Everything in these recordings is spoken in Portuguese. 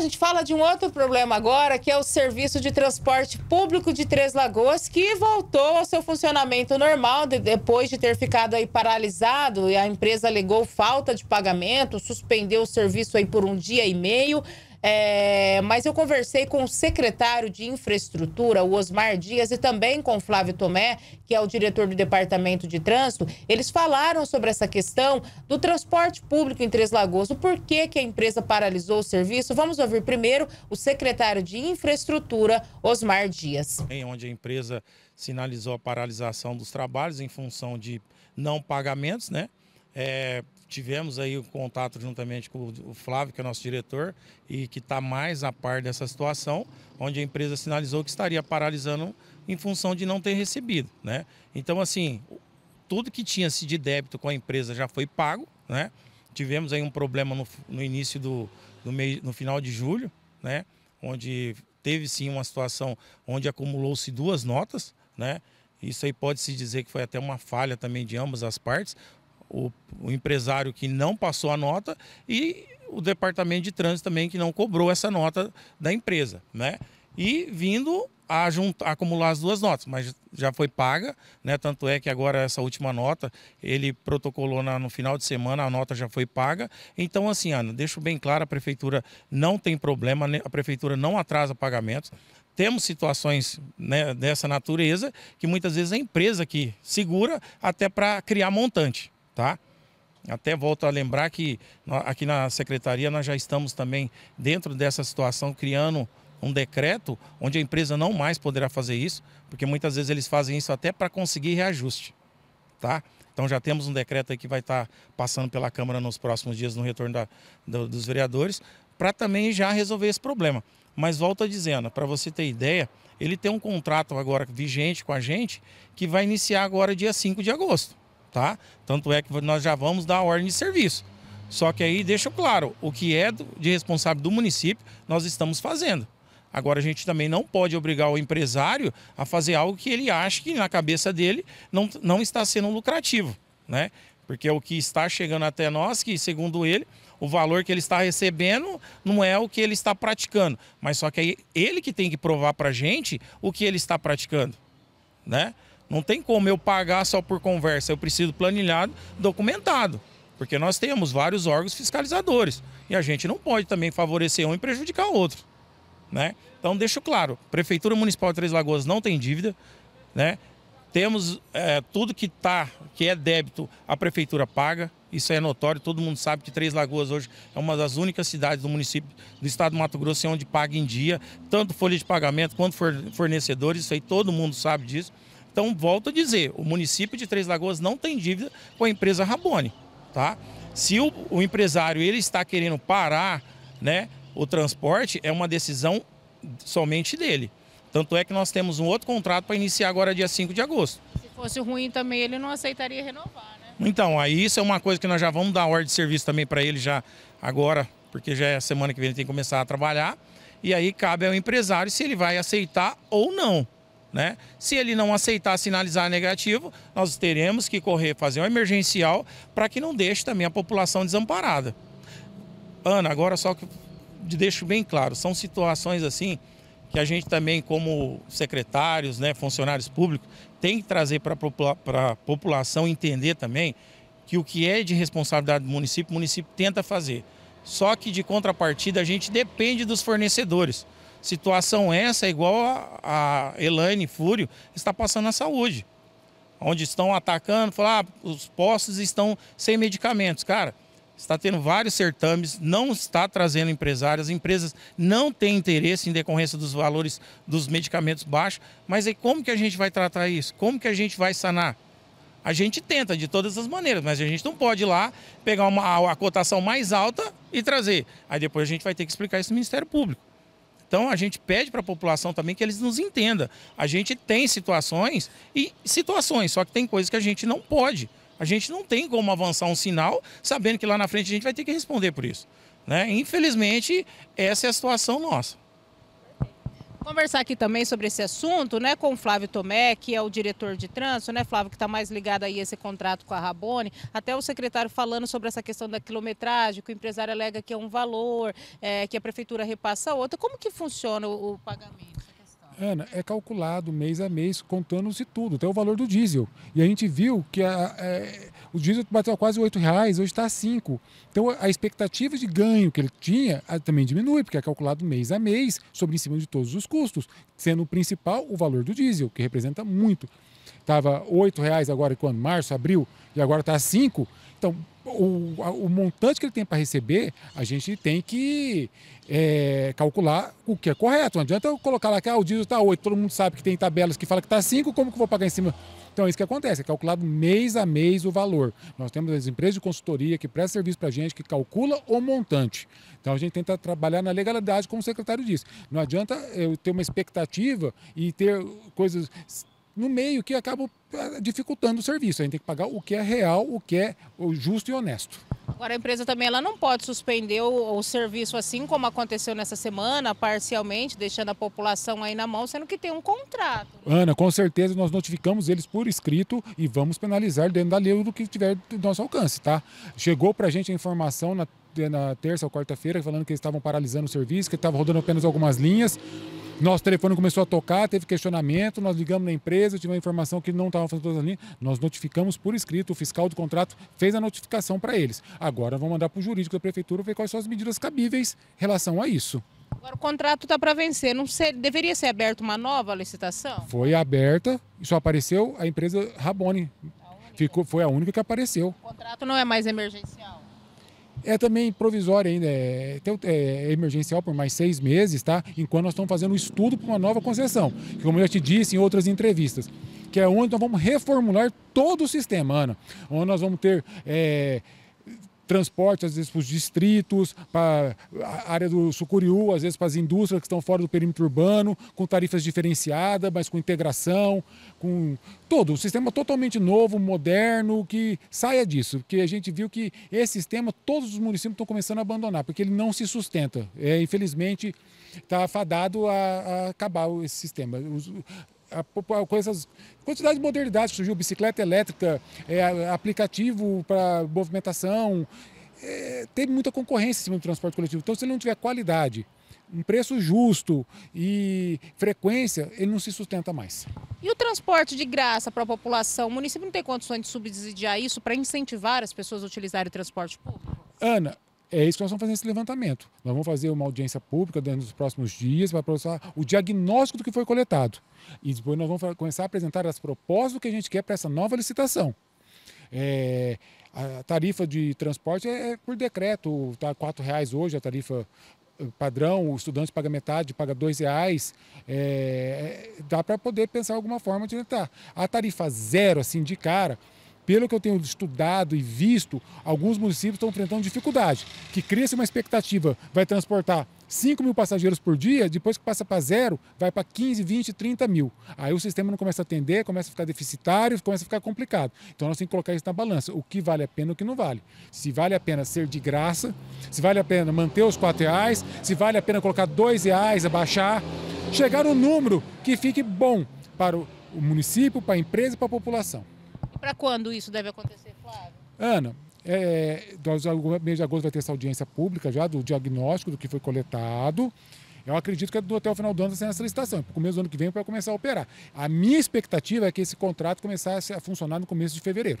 A gente fala de um outro problema agora, que é o serviço de transporte público de Três Lagoas, que voltou ao seu funcionamento normal de, depois de ter ficado aí paralisado. E a empresa alegou falta de pagamento, suspendeu o serviço aí por um dia e meio. É, mas eu conversei com o secretário de Infraestrutura, o Osmar Dias, e também com o Flávio Tomé, que é o diretor do Departamento de Trânsito. Eles falaram sobre essa questão do transporte público em Três Lagoas, o porquê que a empresa paralisou o serviço. Vamos ouvir primeiro o secretário de Infraestrutura, Osmar Dias. Em onde a empresa sinalizou a paralisação dos trabalhos em função de não pagamentos, né? É, tivemos aí o contato juntamente com o Flávio, que é nosso diretor, e que está mais a par dessa situação, onde a empresa sinalizou que estaria paralisando em função de não ter recebido. Né? Então, assim, tudo que tinha-se de débito com a empresa já foi pago. Né? Tivemos aí um problema no, no início do, do mês, no final de julho, né? onde teve sim uma situação onde acumulou-se duas notas, né? Isso aí pode se dizer que foi até uma falha também de ambas as partes, o, o empresário que não passou a nota e o departamento de trânsito também que não cobrou essa nota da empresa, né? E vindo a, a acumular as duas notas, mas já foi paga, né? Tanto é que agora essa última nota, ele protocolou na, no final de semana, a nota já foi paga. Então, assim, Ana, deixo bem claro, a prefeitura não tem problema, né? a prefeitura não atrasa pagamentos. Temos situações né, dessa natureza que muitas vezes a empresa que segura até para criar montante tá? Até volto a lembrar que aqui na secretaria nós já estamos também dentro dessa situação criando um decreto onde a empresa não mais poderá fazer isso, porque muitas vezes eles fazem isso até para conseguir reajuste, tá? Então já temos um decreto aí que vai estar tá passando pela Câmara nos próximos dias no retorno da, do, dos vereadores para também já resolver esse problema. Mas volta dizendo, para você ter ideia, ele tem um contrato agora vigente com a gente que vai iniciar agora dia 5 de agosto tá? Tanto é que nós já vamos dar a ordem de serviço. Só que aí deixa claro, o que é de responsável do município, nós estamos fazendo. Agora, a gente também não pode obrigar o empresário a fazer algo que ele acha que na cabeça dele não, não está sendo lucrativo, né? Porque o que está chegando até nós, que segundo ele, o valor que ele está recebendo não é o que ele está praticando. Mas só que aí ele que tem que provar para a gente o que ele está praticando, né? Não tem como eu pagar só por conversa, eu preciso planilhado, documentado. Porque nós temos vários órgãos fiscalizadores. E a gente não pode também favorecer um e prejudicar o outro. Né? Então, deixo claro: Prefeitura Municipal de Três Lagoas não tem dívida. Né? Temos é, tudo que, tá, que é débito, a Prefeitura paga. Isso é notório, todo mundo sabe que Três Lagoas hoje é uma das únicas cidades do município do estado do Mato Grosso onde paga em dia, tanto folha de pagamento quanto fornecedores, isso aí todo mundo sabe disso. Então, volto a dizer, o município de Três Lagoas não tem dívida com a empresa Rabone, tá? Se o, o empresário ele está querendo parar, né, o transporte é uma decisão somente dele. Tanto é que nós temos um outro contrato para iniciar agora dia 5 de agosto. Se fosse ruim também, ele não aceitaria renovar, né? Então, aí isso é uma coisa que nós já vamos dar ordem de serviço também para ele já agora, porque já é semana que vem ele tem que começar a trabalhar. E aí cabe ao empresário se ele vai aceitar ou não. Né? Se ele não aceitar sinalizar negativo, nós teremos que correr, fazer um emergencial para que não deixe também a população desamparada. Ana, agora só que deixo bem claro, são situações assim que a gente também, como secretários, né, funcionários públicos, tem que trazer para a população entender também que o que é de responsabilidade do município, o município tenta fazer. Só que, de contrapartida, a gente depende dos fornecedores. Situação essa é igual a, a Elaine Fúrio está passando na saúde, onde estão atacando, falar ah, os postos estão sem medicamentos. Cara, está tendo vários certames, não está trazendo empresários, as empresas não têm interesse em decorrência dos valores dos medicamentos baixos, mas aí é como que a gente vai tratar isso? Como que a gente vai sanar? A gente tenta de todas as maneiras, mas a gente não pode ir lá pegar uma, a, a cotação mais alta e trazer. Aí depois a gente vai ter que explicar isso no Ministério Público. Então a gente pede para a população também que eles nos entendam. A gente tem situações e situações, só que tem coisas que a gente não pode. A gente não tem como avançar um sinal sabendo que lá na frente a gente vai ter que responder por isso. Né? Infelizmente, essa é a situação nossa. Conversar aqui também sobre esse assunto, né, com o Flávio Tomé, que é o diretor de trânsito, né, Flávio, que está mais ligado aí a esse contrato com a Rabone, até o secretário falando sobre essa questão da quilometragem, que o empresário alega que é um valor, é, que a prefeitura repassa outro. Como que funciona o, o pagamento? Ana, é, né, é calculado mês a mês, contando-se tudo, até o valor do diesel. E a gente viu que a, é, o diesel bateu quase R$ reais, hoje está a 5. Então a expectativa de ganho que ele tinha ah, também diminui, porque é calculado mês a mês, sobre em cima de todos os custos, sendo o principal o valor do diesel, que representa muito. Estava R$ reais agora, quando? Março, abril, e agora está a 5. Então, o, o montante que ele tem para receber, a gente tem que é, calcular o que é correto. Não adianta eu colocar lá que ah, o diesel está 8, todo mundo sabe que tem tabelas que fala que está 5, como que eu vou pagar em cima? Então é isso que acontece, é calculado mês a mês o valor. Nós temos as empresas de consultoria que prestam serviço para a gente, que calcula o montante. Então a gente tenta trabalhar na legalidade, como o secretário disse. Não adianta eu ter uma expectativa e ter coisas no meio que acaba eh, dificultando o serviço. A gente tem que pagar o que é real, o que é justo e honesto. Agora, a empresa também ela não pode suspender o, o, serviço assim como aconteceu nessa semana, parcialmente, deixando a população aí na mão, sendo que tem um contrato. Ana, com certeza nós notificamos eles por escrito e vamos penalizar dentro da lei o que tiver do nosso alcance, tá? Chegou para a gente a informação na, na terça ou quarta-feira falando que eles estavam paralisando o serviço, que estavam rodando apenas algumas linhas. Nosso telefone começou a tocar, teve questionamento, nós ligamos na empresa, tivemos informação que não estavam fazendo todas as linhas, nós notificamos por escrito, o fiscal do contrato fez a notificação para eles. Agora vamos mandar para o jurídico da prefeitura ver quais são as medidas cabíveis em relação a isso. Agora o contrato está para vencer, não deveria ser aberta uma nova licitação? Foi aberta e só apareceu a empresa Rabone. A Ficou, foi a única que apareceu. O contrato não é mais emergencial? é também provisória ainda, é, é, é, emergencial por mais seis meses, tá? Enquanto nós estamos fazendo um estudo para uma nova concessão, que como eu já te disse em outras entrevistas, que é onde nós vamos reformular todo o sistema, Ana, onde nós vamos ter é, transporte, às vezes para os distritos, para a área do Sucuriú, às vezes para as indústrias que estão fora do perímetro urbano, com tarifas diferenciadas, mas com integração, com todo. Um sistema totalmente novo, moderno, que saia disso. Porque a gente viu que esse sistema todos os municípios estão começando a abandonar, porque ele não se sustenta. É, infelizmente, está fadado a, a acabar esse sistema. Os, a, com essas quantidade de modernidade que surgiu, bicicleta elétrica, é, aplicativo para movimentação, é, teve muita concorrência em cima do transporte coletivo. Então, se ele não tiver qualidade, um preço justo e frequência, ele não se sustenta mais. E o transporte de graça para a população? O município não tem condições de subsidiar isso para incentivar as pessoas a utilizarem o transporte público? Ana, é isso que nós vamos fazer nesse levantamento. Nós vamos fazer uma audiência pública dentro dos próximos dias para processar o diagnóstico do que foi coletado. E depois nós vamos começar a apresentar as propostas do que a gente quer para essa nova licitação. É, a tarifa de transporte é, é por decreto, está R$ reais hoje a tarifa eh, padrão, o estudante paga metade, paga dois reais, é, é dá para poder pensar alguma forma de tentar. A tarifa zero, assim, de cara, pelo que eu tenho estudado e visto, alguns municípios estão enfrentando dificuldade, que cria-se uma expectativa, vai transportar 5 mil passageiros por dia, depois que passa para zero, vai para 15, 20, 30 mil. Aí o sistema não começa a atender, começa a ficar deficitário, começa a ficar complicado. Então nós temos que colocar isso na balança, o que vale a pena e o que não vale. Se vale a pena ser de graça, se vale a pena manter os R$ reais, se vale a pena colocar R$ reais, abaixar, chegar no número que fique bom para o município, para a empresa e para a população. Para quando isso deve acontecer, Flávio? Ana, é, nós, no mês de agosto vai ter essa audiência pública já do diagnóstico do que foi coletado. Eu acredito que é até o final do ano tá sem essa licitação. No começo do ano que vem vai começar a operar. A minha expectativa é que esse contrato começasse a funcionar no começo de fevereiro.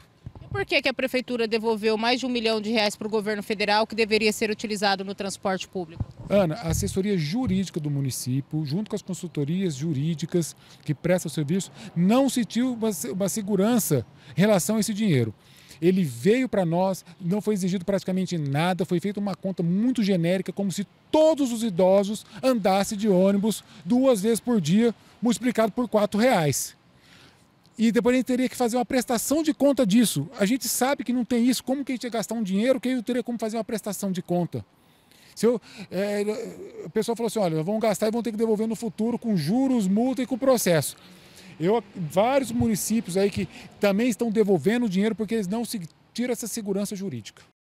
Por que, que a Prefeitura devolveu mais de um milhão de reais para o governo federal que deveria ser utilizado no transporte público? Ana, a assessoria jurídica do município, junto com as consultorias jurídicas que prestam serviço, não sentiu uma, uma segurança em relação a esse dinheiro. Ele veio para nós, não foi exigido praticamente nada, foi feita uma conta muito genérica, como se todos os idosos andassem de ônibus duas vezes por dia, multiplicado por R$ reais e depois a gente teria que fazer uma prestação de conta disso. A gente sabe que não tem isso, como que a gente ia gastar um dinheiro, que eu teria como fazer uma prestação de conta. Se eu, é, o pessoal falou assim, olha, vão gastar e vão ter que devolver no futuro com juros, multa e com processo. Eu, vários municípios aí que também estão devolvendo dinheiro porque eles não se tiram essa segurança jurídica.